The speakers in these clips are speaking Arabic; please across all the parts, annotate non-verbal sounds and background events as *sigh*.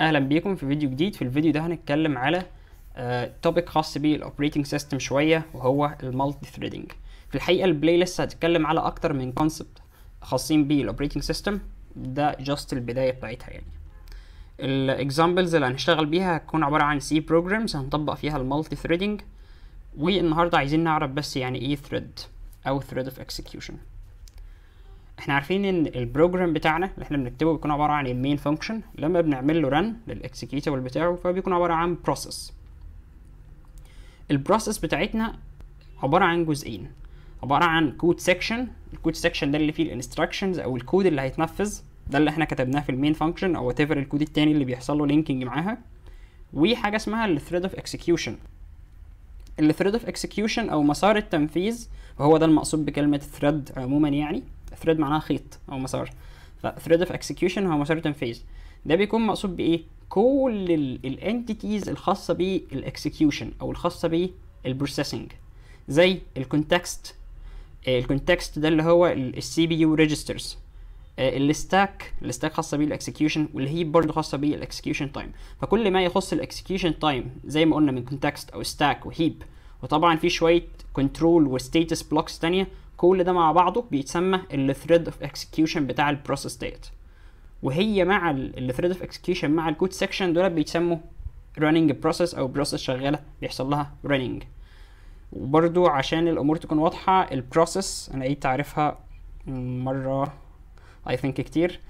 اهلا بيكم في فيديو جديد في الفيديو ده هنتكلم على توبيك آه، خاص بالاوبريتنج سيستم شويه وهو المالتي ثريدنج في الحقيقه البلاي ليست هتتكلم على اكتر من كونسبت خاصين بالاوبريتنج سيستم ده جاست البدايه بتاعتها يعني الاكزامبلز اللي هنشتغل بيها هتكون عباره عن سي بروجرامز هنطبق فيها المالتي ثريدنج والنهارده عايزين نعرف بس يعني ايه ثريد او ثريد اوف اكسكيوشن احنا عارفين ان البروجرام بتاعنا اللي احنا بنكتبه بيكون عباره عن المين فانكشن لما بنعمل له رن للاكسكيوتبل بتاعه فبيكون عباره عن بروسيس البروسيس بتاعتنا عباره عن جزئين عباره عن كود سيكشن الكود سيكشن ده اللي فيه الانستراكشنز او الكود اللي هيتنفذ ده اللي احنا كتبناه في المين فانكشن او وات الكود التاني اللي بيحصل له لينكينج معاها وحاجه اسمها الثريد اوف اكسكيوشن الثريد اوف اكسكيوشن او مسار التنفيذ وهو ده المقصود بكلمه ثريد عموما يعني ثريد معناها خيط او مسار فثريد اوف اكسكيوشن هو مسار تنفيذ ده بيكون مقصود بايه كل الانتيتيز الخاصه بالاكسكيوشن او الخاصه بالبروسيسنج زي الكونتكست آه، الكونتكست ده اللي هو السي بي يو ريجسترز الستاك الستاك خاصه بالاكسكيوشن والهيب برضه خاصه بالاكسكيوشن تايم فكل ما يخص الاكسكيوشن تايم زي ما قلنا من كونتكست او ستاك وهيب وطبعا في شويه كنترول وستيتس بلوكس ثانيه كل ده مع بعضه بيتسمى الثريد اوف اكسكيوشن بتاع البروسيس ديت وهي مع الثريد اوف اكسكيوشن مع الكود سيكشن دول بيتسموا running process او process شغاله بيحصل لها running وبرضو عشان الامور تكون واضحه البروسيس انا ايه تعرفها مره اي ثينك كتير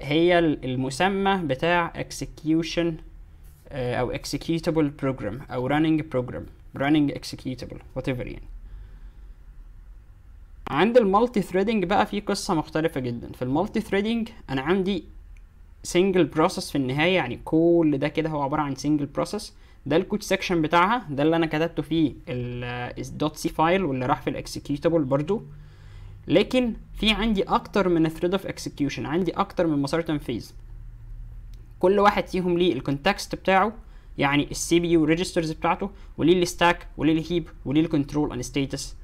هي المسمى بتاع execution آه، او executable program او running program running executable whatever يعني عند المالتي ثريدنج بقى في قصة مختلفة جدا في المالتي ثريدنج انا عندي سنجل بروسس في النهاية يعني كل ده كده هو عبارة عن سنجل بروسس ده الكود سيكشن بتاعها ده اللي انا كتبته فيه ال الدوت سي فايل واللي راح في الاكسكيوتابل برضو لكن في عندي اكتر من ثريد اوف اكسكيوشن عندي اكتر من مسار تنفيذ كل واحد فيهم ليه الكونتكست بتاعه يعني السي بي يو ريجسترز بتاعته وليه الستاك وليه الهيب وليه الكنترول اند ستاتس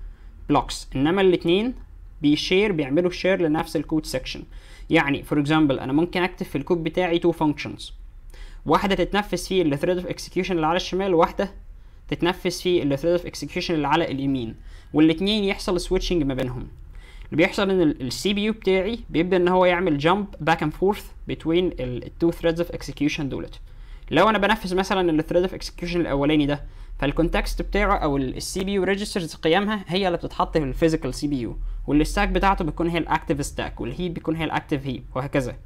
بلوكس انما الاثنين بيشير بيعملوا شير لنفس الكود سيكشن يعني فور اكزامبل انا ممكن اكتب في الكود بتاعي تو فانكشنز واحده تتنفذ فيه الثريد اوف اكسكيوشن اللي على الشمال وواحده تتنفذ فيه الثريد اوف اكسكيوشن اللي على اليمين والاثنين يحصل سويتشنج ما بينهم اللي بيحصل ان السي بي يو بتاعي بيبدا ان هو يعمل جامب باك اند فورث بين التو ثريدز اوف اكسكيوشن دولت لو انا بنفذ مثلا الثريد اوف اكسكيوشن الاولاني ده فالكونتكست بتاعه او السي بي يو ريجسترز قيمها هي اللي بتتحط في الفيزيكال سي بي يو والستاك بتاعته بتكون هي الاكتف ستاك والهيب بيكون هي الاكتف هيب وهكذا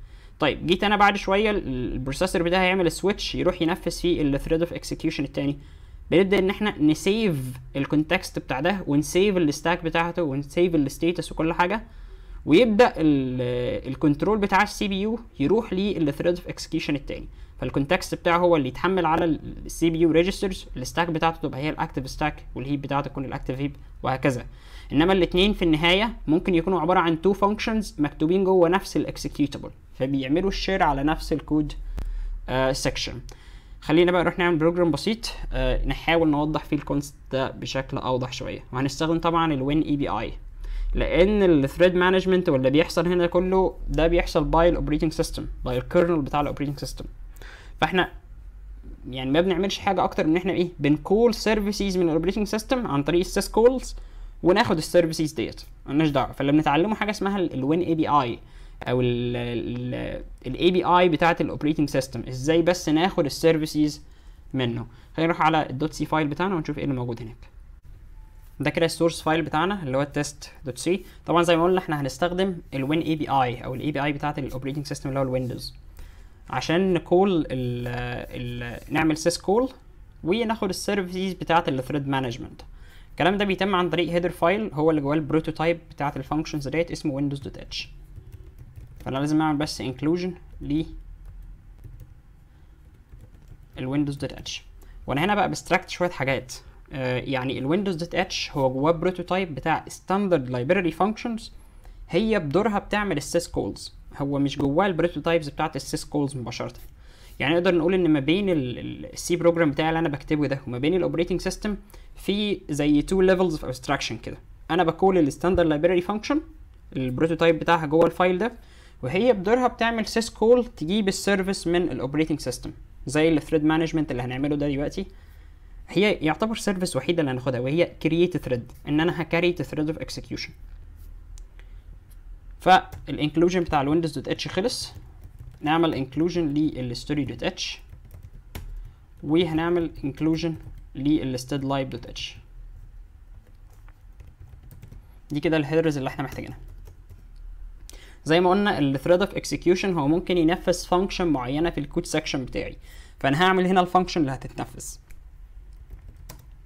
طيب جيت انا بعد شويه البروسيسور بتاعي هيعمل سويتش يروح ينفذ فيه الثريد اوف اكسكيوشن التاني بنبدا ان احنا نسيف الكونتكست بتاع ده ونسيف الستاك بتاعته ونسيف الستيتس وكل حاجه ويبدا الكنترول بتاع السي بي يو يروح للثريد اوف اكسكيوشن التاني فالكونتكست بتاعه هو اللي يتحمل على السي بي يو ريجسترز الستاك بتاعته تبقى هي الاكتف ستاك والهيب بتاعته تكون الاكتف هيب وهكذا انما الاثنين في النهايه ممكن يكونوا عباره عن تو فانكشنز مكتوبين جوه نفس الاكسكيوتابل فبيعملوا الشير على نفس الكود سيكشن آه، خلينا بقى نروح نعمل بروجرام بسيط آه، نحاول نوضح فيه الكونست ده بشكل اوضح شويه وهنستخدم طبعا الوين اي بي اي لان الثريد مانجمنت واللي بيحصل هنا كله ده بيحصل باي الاوبريتنج سيستم باي الكيرنل بتاع الاوبريتنج سيستم فاحنا يعني ما بنعملش حاجه اكتر من احنا ايه بنكول سيرفيسز من الاوبريتنج سيستم عن طريق السيس كولز وناخد السيرفيسز ديت مالناش دعوه فاللي بنتعلمه حاجه اسمها الوين اي بي اي او الاي بي اي بتاعه الاوبريتنج سيستم ازاي بس ناخد السيرفيسز منه خلينا نروح على الدوت سي فايل بتاعنا ونشوف ايه اللي موجود هناك ده كده السورس فايل بتاعنا اللي هو التست دوت سي طبعا زي ما قلنا احنا هنستخدم الوين اي بي اي او الاي بي اي بتاعه الاوبريتنج سيستم اللي هو الويندوز عشان نكول ال ال نعمل سيس كول وناخد السيرفيس بتاعت الثريد مانجمنت الكلام ده بيتم عن طريق هيدر فايل هو اللي جواه البروتوتايب بتاعت الفانكشنز ديت اسمه ويندوز دوت اتش فانا لازم اعمل بس انكلوجن ل الويندوز دوت اتش وانا هنا بقى بستراكت شويه حاجات آه، يعني الويندوز دوت اتش هو جواه بروتوتايب بتاع ستاندرد لايبراري فانكشنز هي بدورها بتعمل السيس كولز هو مش جواه البروتوتايبز بتاعت السيس كولز مباشره يعني نقدر نقول ان ما بين السي بروجرام بتاعي اللي انا بكتبه ده وما بين الاوبريتنج سيستم في زي تو ليفلز اوف ابستراكشن كده انا بكول الستاندرد لايبراري فانكشن البروتوتايب بتاعها جوه الفايل ده وهي بدورها بتعمل سيس كول تجيب السيرفيس من الاوبريتنج سيستم زي الثريد مانجمنت اللي هنعمله ده دلوقتي هي يعتبر سيرفيس وحيده اللي هناخدها وهي كرييت ثريد ان انا هكريت ثريد اوف اكسكيوشن فالانكلوجن بتاع الويندوز دوت اتش خلص نعمل انكلوجن للستوري دوت اتش وهنعمل انكلوجن للستيد لايف دوت اتش دي كده الهيدرز اللي احنا محتاجينها زي ما قلنا الثريد اوف اكسكيوشن هو ممكن ينفذ فانكشن معينه في الكود سكشن بتاعي فانا هعمل هنا الفانكشن اللي هتتنفذ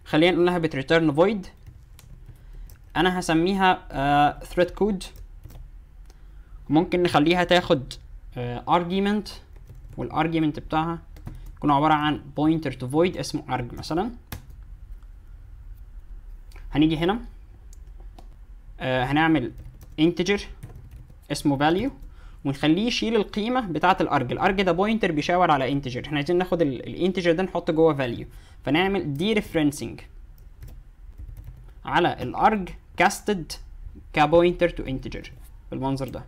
خلينا نقول بتريتيرن فويد انا هسميها ثريد uh, كود ممكن نخليها تاخد آه، argument والargument بتاعها يكون عبارة عن pointer to void اسمه arg مثلا هنيجي هنا آه، هنعمل integer اسمه value ونخليه يشيل القيمه بتاعه الارج الارج ده pointer بيشاور على integer احنا عايزين ناخد الانتجر ده نحطه جوه value فنعمل dereferencing على الارج casted كبوينتر تو انتجر بالمنظر ده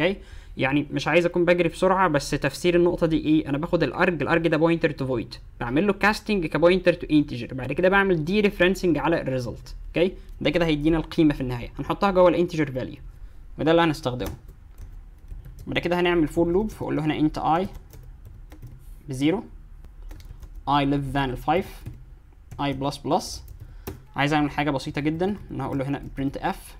اوكي يعني مش عايز اكون بجري بسرعه بس تفسير النقطه دي ايه انا باخد الارج الارج ده بوينتر تو فويد بعمل له كاستنج كبوينتر تو انتجر بعد كده بعمل دي ريفرنسنج على الريزلت اوكي ده كده هيدينا القيمه في النهايه هنحطها جوه الانتجر فاليو وده اللي هنستخدمه بعد كده هنعمل فور لوب فاقول له هنا انت اي بزيرو اي ليف ذان الفايف اي بلس بلس عايز اعمل حاجه بسيطه جدا انا هقول له هنا برنت اف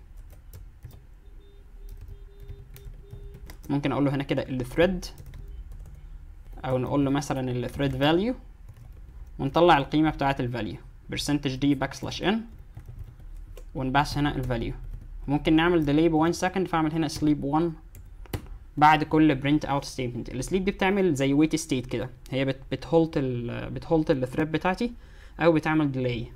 ممكن اقول له هنا كده الثريد او نقول له مثلا الثريد فاليو ونطلع القيمه بتاعه الفاليو برسنتج دي باك سلاش ان ونبعث هنا الفاليو ممكن نعمل ديلي ب 1 سكند فاعمل هنا سليب 1 بعد كل برنت اوت ستيتمنت السليب دي بتعمل زي ويت ستيت كده هي بتهولت ال بتهولت الثريد بتاعتي او بتعمل ديلي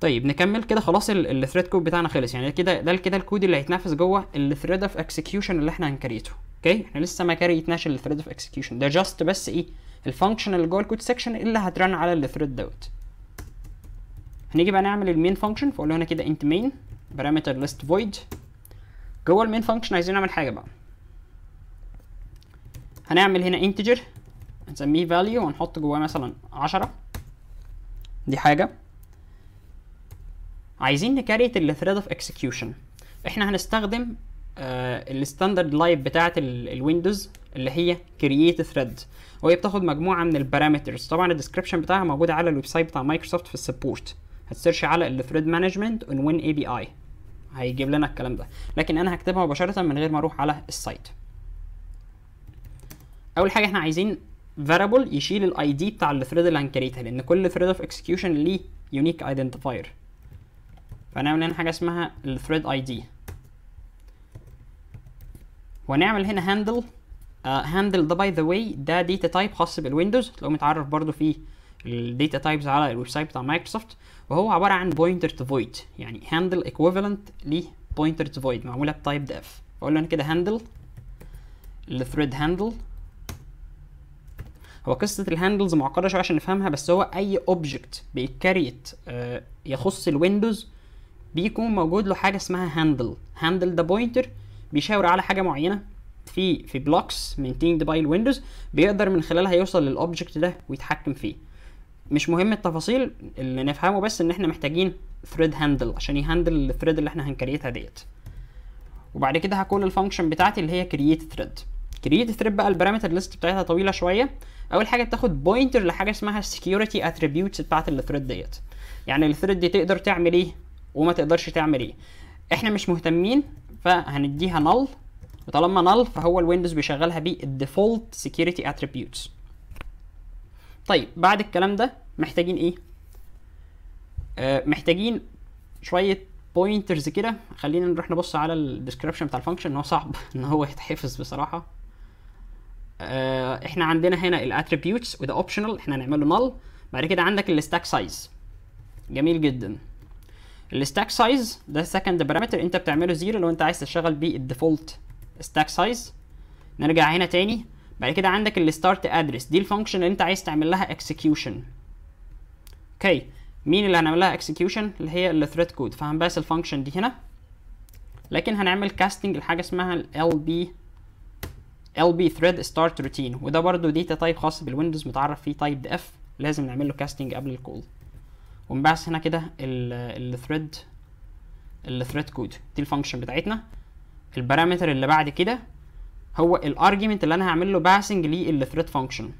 طيب نكمل كده خلاص الثريد كود بتاعنا خلص يعني كده ده كده الكود اللي هيتنفذ جوه الثريد اوف اكسكيوشن اللي احنا هنكريته اوكي احنا لسه ما كريتناش الثريد اوف اكسكيوشن ده جاست بس ايه الفانكشن اللي جوه الكود سيكشن اللي هترن على الثريد دوت هنيجي بقى نعمل المين فانكشن فاقول له هنا كده انت مين بارامتر ليست فويد جوه المين فانكشن عايزين نعمل حاجه بقى هنعمل هنا انتجر هنسميه فاليو وهنحط جواه مثلا 10 دي حاجه عايزين نكريت الثريد اوف اكسكيوشن احنا هنستخدم آه الستاندرد لايف بتاعه الويندوز اللي هي كرييت ثريد وهي بتاخد مجموعه من البارامترز طبعا الديسكربشن بتاعها موجود على الويب سايت بتاع مايكروسوفت في السبورت هتسيرش على الثريد مانجمنت اون وين اي بي اي هيجيب لنا الكلام ده لكن انا هكتبها مباشره من غير ما اروح على السايت اول حاجه احنا عايزين فاريبل يشيل الاي دي بتاع الثريد اللي هنكريتها لان كل ثريد اوف اكسكيوشن ليه يونيك ايدنتيفاير فنعمل هنا حاجه اسمها الثريد اي دي ونعمل هنا هاندل آه، هاندل ده باي ذا واي ده داتا تايب خاص بالويندوز لو متعرف برضو في الداتا تايبز على الويب سايت بتاع مايكروسوفت وهو عباره عن بوينتر تو فويد يعني هاندل ايكويفالنت ل pointer تو فويد معموله بتايب داف فاقول له انا كده هاندل الثريد هاندل هو قصه الهاندلز معقده شويه عشان نفهمها بس هو اي اوبجكت بيتكريت آه، يخص الويندوز بيكون موجود له حاجه اسمها هاندل هاندل ده بوينتر بيشاور على حاجه معينه في في بلوكس مينتيند باي الويندوز بيقدر من خلالها يوصل للاوبجكت ده ويتحكم فيه مش مهم التفاصيل اللي نفهمه بس ان احنا محتاجين ثريد هاندل عشان يهاندل الثريد اللي احنا هنكريتها ديت وبعد كده هكون الفانكشن بتاعتي اللي هي كرييت ثريد كرييت ثريد بقى البارامتر ليست بتاعتها طويله شويه اول حاجه بتاخد بوينتر لحاجه اسمها السكيورتي اتريبيوتس بتاعت الثريد ديت يعني الثريد دي تقدر تعمل ايه وما تقدرش تعمل ايه احنا مش مهتمين فهنديها نل وطالما نل فهو الويندوز بيشغلها بالديفولت سكيورتي اتريبيوتس طيب بعد الكلام ده محتاجين ايه آه، محتاجين شويه بوينترز كده خلينا نروح نبص على الديسكربشن بتاع الفانكشن ان هو صعب *laughs* ان هو يتحفظ بصراحه آه، احنا عندنا هنا الاتريبيوتس وده اوبشنال احنا هنعمله نل بعد كده عندك الستاك سايز جميل جدا الستاك سايز ده سكند بارامتر انت بتعمله زيرو لو انت عايز تشتغل بيه الديفولت ستاك سايز نرجع هنا تاني بعد كده عندك الستارت ادرس دي الفانكشن اللي انت عايز تعمل لها اكسكيوشن اوكي مين اللي هنعمل لها اكسكيوشن اللي هي الثريد كود فهنباس الفانكشن دي هنا لكن هنعمل كاستنج لحاجه اسمها ال بي ال بي ثريد ستارت روتين وده برضو داتا تايب خاص بالويندوز متعرف فيه تايب اف لازم نعمل له كاستنج قبل الكول ونبعث هنا كده الثريد الثريد كود دي الفانكشن بتاعتنا البارامتر اللي بعد كده هو الارجيومنت اللي انا هعمل له باسنج للثريد فانكشن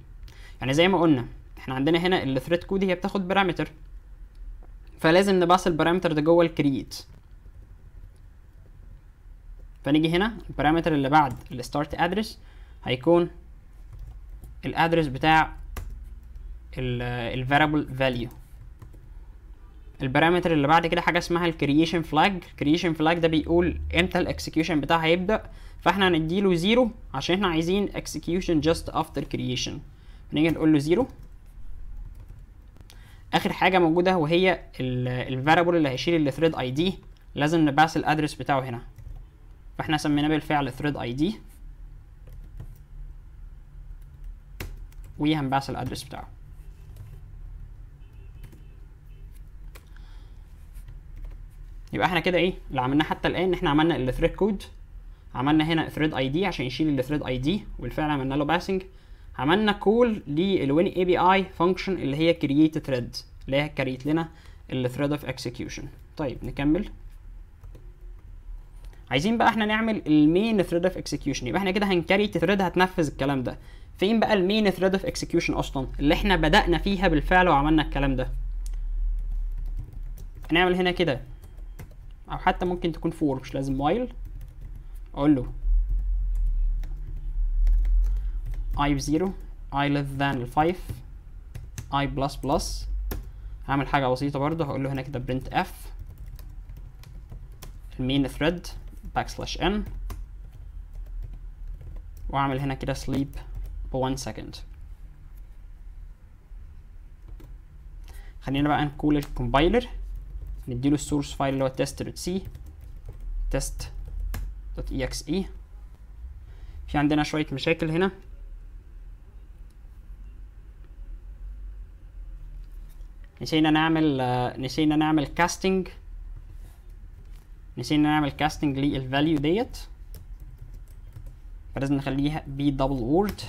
يعني زي ما قلنا احنا عندنا هنا الثريد كود هي بتاخد بارامتر فلازم نبعث البارامتر ده جوه الكرييت فنيجي هنا البارامتر اللي بعد الستارت ادرس هيكون الادرس بتاع الفاريبل فاليو البارامتر اللي بعد كده حاجه اسمها الكرييشن فلاج الكرييشن فلاج ده بيقول امتى الاكسكيوشن بتاعها هيبدا فاحنا هنديله زيرو عشان احنا عايزين اكسكيوشن جاست افتر كرييشن هنيجي نقول له زيرو اخر حاجه موجوده وهي الفاريبل اللي هيشيل الثريد اي دي لازم نبعث الادرس بتاعه هنا فاحنا سميناه بالفعل ثريد اي دي وهنبعث الادرس بتاعه يبقى احنا كده ايه اللي عملناه حتى الان ان احنا عملنا الثريد كود عملنا هنا ثريد اي دي عشان يشيل الثريد اي دي والفعل عملنا له باسنج عملنا كول للوين اي بي اي فانكشن اللي هي كرييت ثريد اللي هي كريت لنا الثريد اوف اكسكيوشن طيب نكمل عايزين بقى احنا نعمل المين ثريد اوف اكسكيوشن يبقى احنا كده هنكريت ثريد هتنفذ الكلام ده فين بقى المين ثريد اوف اكسكيوشن اصلا اللي احنا بدانا فيها بالفعل وعملنا الكلام ده هنعمل هنا كده او حتى ممكن تكون فور مش لازم وايل اقول له i 0 i less than 5 i plus plus هعمل حاجة بسيطة برضه هقول له هنا كده print f المين thread backslash n واعمل هنا كده sleep ب 1 second خلينا بقى نقول الكومبايلر نديله السورس فايل اللي هو تيست دوت سي تيست دوت اي اكس اي في عندنا شويه مشاكل هنا نسينا نعمل آه، نسينا نعمل كاستنج نسينا نعمل كاستنج للفاليو ديت فلازم نخليها بي دبل وورد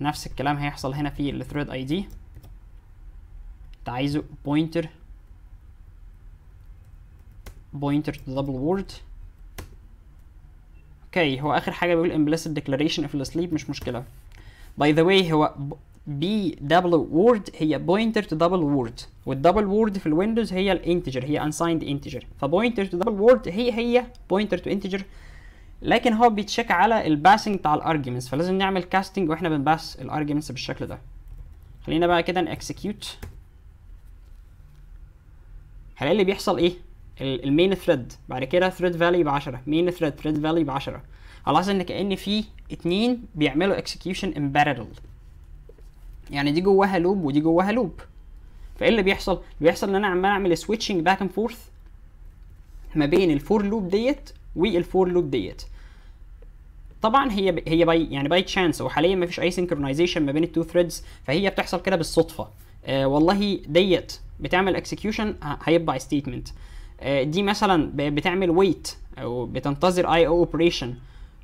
نفس الكلام هيحصل هنا في الثريد اي دي انت عايزه بوينتر بوينتر تو دبل وورد اوكي هو اخر حاجه بيقول امبليسيت ديكلاريشن في السليب مش مشكله باي ذا واي هو بي دبل وورد هي بوينتر تو دبل وورد والدبل وورد في الويندوز هي الانتجر هي انسايند انتجر فبوينتر تو دبل وورد هي هي بوينتر تو انتجر لكن هو بيتشيك على الباسنج بتاع الارجيومنتس فلازم نعمل كاستنج واحنا بنباس الارجيومنتس بالشكل ده خلينا بقى كده نكسكيوت هلاقي اللي بيحصل ايه المين ثريد بعد كده ثريد فاليو ب 10 مين ثريد ثريد فاليو ب 10 هلاحظ ان كان في اتنين بيعملوا اكسكيوشن ان بارلل يعني دي جواها لوب ودي جواها لوب فايه اللي بيحصل بيحصل ان انا عمال اعمل سويتشنج باك اند فورث ما بين الفور لوب ديت والفور لوب ديت طبعا هي هي باي يعني باي تشانس وحاليا ما فيش اي سينكرونايزيشن ما بين التو ثريدز فهي بتحصل كده بالصدفه آه والله ديت بتعمل اكسكيوشن آه، هيطبع ستيتمنت آه دي مثلا بتعمل ويت او بتنتظر اي او اوبريشن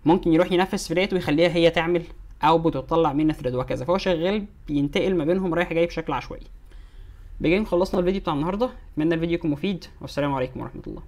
ممكن يروح ينفذ في ويخليها هي تعمل اوتبوت وتطلع منه ثريد وهكذا فهو شغال بينتقل ما بينهم رايح جاي بشكل عشوائي بجد خلصنا الفيديو بتاع النهارده اتمنى الفيديو يكون مفيد والسلام عليكم ورحمه الله